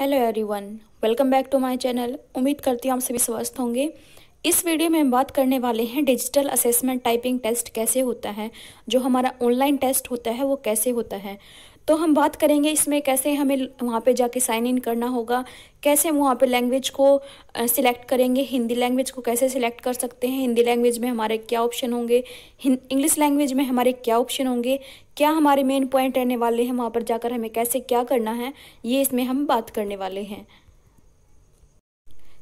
hello everyone welcome back to my channel उम्मीद करती हूँ आप सभी स्वस्थ होंगे इस वीडियो में हम बात करने वाले हैं डिजिटल असेसमेंट टाइपिंग टेस्ट कैसे होता है जो हमारा ऑनलाइन टेस्ट होता है वो कैसे होता है तो हम बात करेंगे इसमें कैसे हमें वहाँ पे जाके साइन इन करना होगा कैसे हम वहाँ पे लैंग्वेज को सिलेक्ट करेंगे हिंदी लैंग्वेज को कैसे सिलेक्ट कर सकते हैं हिंदी लैंग्वेज में हमारे क्या ऑप्शन होंगे इंग्लिश लैंग्वेज में हमारे क्या ऑप्शन होंगे क्या हमारे मेन पॉइंट रहने वाले हैं वहाँ पर जाकर हमें कैसे क्या करना है ये इसमें हम बात करने वाले हैं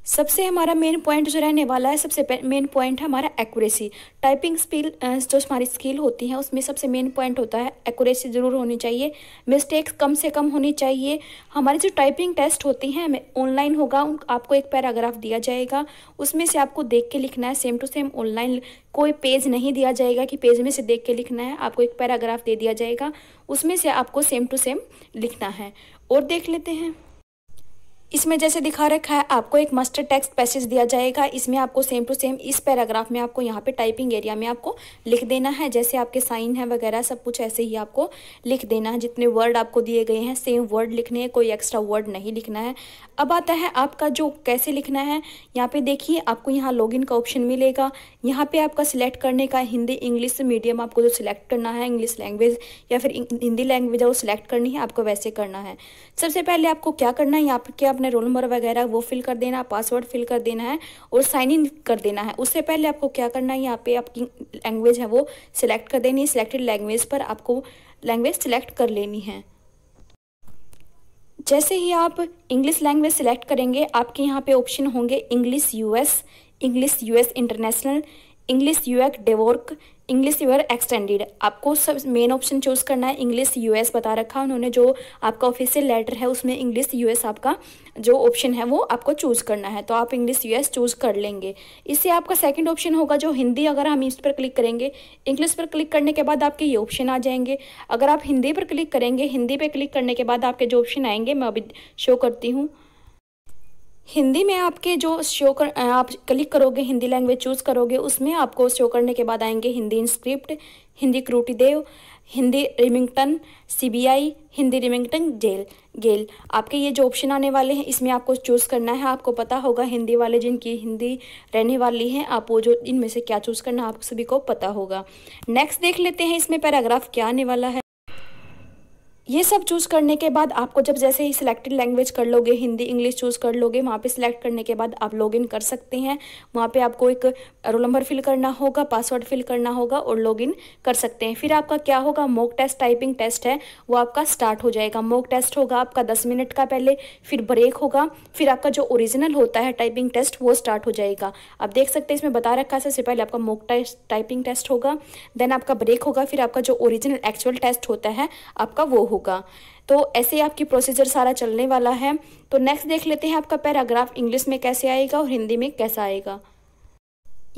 सबसे हमारा मेन पॉइंट जो रहने वाला है सबसे मेन पॉइंट है हमारा एक्यूरेसी टाइपिंग स्किल जो हमारी स्किल होती है उसमें सबसे मेन पॉइंट होता है एक्यूरेसी ज़रूर होनी चाहिए मिस्टेक्स कम से कम होनी चाहिए हमारे जो टाइपिंग टेस्ट होती हैं ऑनलाइन होगा आपको एक पैराग्राफ दिया जाएगा उसमें से आपको देख के लिखना है सेम टू सेम ऑनलाइन कोई पेज नहीं दिया जाएगा कि पेज में से देख के लिखना है आपको एक पैराग्राफ दे दिया जाएगा उसमें से आपको सेम टू सेम लिखना है और देख लेते हैं इसमें जैसे दिखा रखा है आपको एक मास्टर टेक्स्ट पैसेज दिया जाएगा इसमें आपको सेम टू सेम इस पैराग्राफ में आपको यहाँ पे टाइपिंग एरिया में आपको लिख देना है जैसे आपके साइन है वगैरह सब कुछ ऐसे ही आपको लिख देना है जितने वर्ड आपको दिए गए हैं सेम वर्ड लिखने हैं कोई एक्स्ट्रा वर्ड नहीं लिखना है अब आता है आपका जो कैसे लिखना है यहाँ पे देखिए आपको यहाँ लॉग का ऑप्शन मिलेगा यहाँ पे आपका सिलेक्ट करने का हिंदी इंग्लिश मीडियम आपको जो सिलेक्ट करना है इंग्लिश लैंग्वेज या फिर हिंदी लैंग्वेज है वो सिलेक्ट करनी है आपको वैसे करना है सबसे पहले आपको क्या करना है यहाँ पर आप अपने रोल नंबर वगैरह वो फिल कर देना पासवर्ड फिल कर देना है और साइन इन कर देना है उससे पहले आपको क्या करना है यहाँ पे आपकी लैंग्वेज है वो सिलेक्ट कर देनी है सिलेक्टेड लैंग्वेज पर आपको लैंग्वेज सिलेक्ट कर लेनी है जैसे ही आप इंग्लिश लैंग्वेज सिलेक्ट करेंगे आपके यहाँ पे ऑप्शन होंगे English US English US international English U K Dvorak English your extended आपको सब मेन ऑप्शन चूज़ करना है इंग्लिश यूएस बता रखा है उन्होंने जो आपका ऑफिशियल लेटर है उसमें इंग्लिश यूएस आपका जो ऑप्शन है वो आपको चूज़ करना है तो आप इंग्लिश यूएस चूज़ कर लेंगे इससे आपका सेकंड ऑप्शन होगा जो हिंदी अगर हम इस पर क्लिक करेंगे इंग्लिश पर क्लिक करने के बाद आपके ये ऑप्शन आ जाएंगे अगर आप हिंदी पर क्लिक करेंगे हिंदी पर क्लिक करने के बाद आपके जो ऑप्शन आएंगे मैं अभी शो करती हूँ हिंदी में आपके जो शो कर आप क्लिक करोगे हिंदी लैंग्वेज चूज़ करोगे उसमें आपको शो करने के बाद आएंगे Hindi inscript Hindi क्रूटिदेव Hindi Remington CBI Hindi Remington jail गेल आपके ये जो ऑप्शन आने वाले हैं इसमें आपको चूज़ करना है आपको पता होगा हिंदी वाले जिनकी हिंदी रहने वाली है आप वो जो इनमें से क्या चूज़ करना आप सभी को पता होगा नेक्स्ट देख लेते हैं इसमें पैराग्राफ क्या आने वाला है ये सब चूज़ करने के बाद आपको जब जैसे ही सिलेक्टेड लैंग्वेज कर लोगे हिंदी इंग्लिश चूज़ कर लोगे वहाँ पे सिलेक्ट करने के बाद आप लॉग इन कर सकते हैं वहाँ पे आपको एक रोल नंबर फिल करना होगा पासवर्ड फिल करना होगा और लॉग इन कर सकते हैं फिर आपका क्या होगा मॉक टेस्ट टाइपिंग टेस्ट है वो आपका स्टार्ट हो जाएगा मॉक टेस्ट होगा आपका दस मिनट का पहले फिर ब्रेक होगा फिर आपका जो ओरिजिनल होता है टाइपिंग टेस्ट वो स्टार्ट हो जाएगा आप देख सकते हैं इसमें बता रखा है सबसे पहले आपका मॉक टेस्ट टाइपिंग टेस्ट होगा देन आपका ब्रेक होगा फिर आपका जो ओरिजिनल एक्चुअल टेस्ट होता है आपका वो होगा तो ऐसे आपकी प्रोसीजर सारा चलने वाला है तो नेक्स्ट देख लेते हैं आपका पैराग्राफ इंग्लिश में कैसे आएगा और हिंदी में कैसा आएगा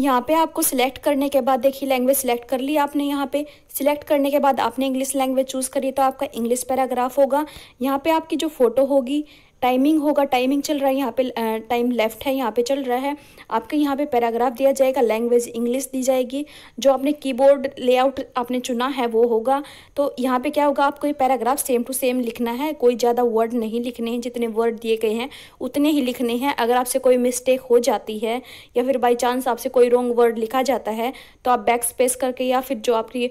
यहाँ पे आपको सिलेक्ट करने के बाद देखिए लैंग्वेज सिलेक्ट कर ली आपने यहाँ पे सिलेक्ट करने के बाद आपने इंग्लिश लैंग्वेज चूज़ करी तो आपका इंग्लिश पैराग्राफ होगा यहाँ पे आपकी जो फ़ोटो होगी टाइमिंग होगा टाइमिंग चल रहा है यहाँ पे टाइम लेफ्ट है यहाँ पे चल रहा है आपके यहाँ पे पैराग्राफ दिया जाएगा लैंग्वेज इंग्लिश दी जाएगी जो आपने कीबोर्ड लेआउट आपने चुना है वो होगा तो यहाँ पे क्या होगा आपको ये पैराग्राफ सेम टू सेम लिखना है कोई ज़्यादा वर्ड नहीं लिखने हैं जितने वर्ड दिए गए हैं उतने ही लिखने हैं अगर आपसे कोई मिस्टेक हो जाती है या फिर बाई चांस आपसे कोई रॉन्ग वर्ड लिखा जाता है तो आप बैक स्पेस करके या फिर जो आपकी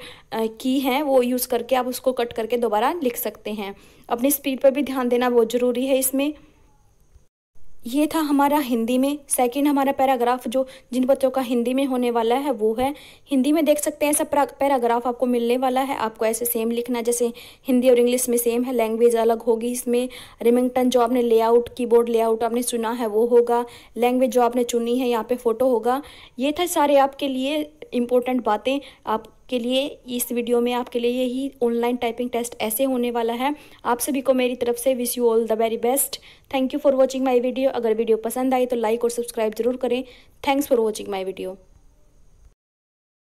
की है वो यूज़ करके आप उसको कट करके दोबारा लिख सकते हैं अपनी स्पीड पर भी ध्यान देना बहुत ज़रूरी है इसमें ये था हमारा हिंदी में सेकंड हमारा पैराग्राफ जो जिन बच्चों का हिंदी में होने वाला है वो है हिंदी में देख सकते हैं ऐसा पैराग्राफ आपको मिलने वाला है आपको ऐसे सेम लिखना जैसे हिंदी और इंग्लिश में सेम है लैंग्वेज अलग होगी इसमें रिमिंगटन जो आपने लेआउट कीबोर्ड लेआउट आपने चुना है वो होगा लैंग्वेज जो आपने चुनी है यहाँ पे फ़ोटो होगा ये था सारे आपके लिए इम्पोर्टेंट बातें आप के लिए इस वीडियो में आपके लिए यही ऑनलाइन टाइपिंग टेस्ट ऐसे होने वाला है आप सभी को मेरी तरफ से wish you all the very best thank you for watching my video अगर वीडियो पसंद आई तो लाइक और सब्सक्राइब जरूर करें thanks for watching my video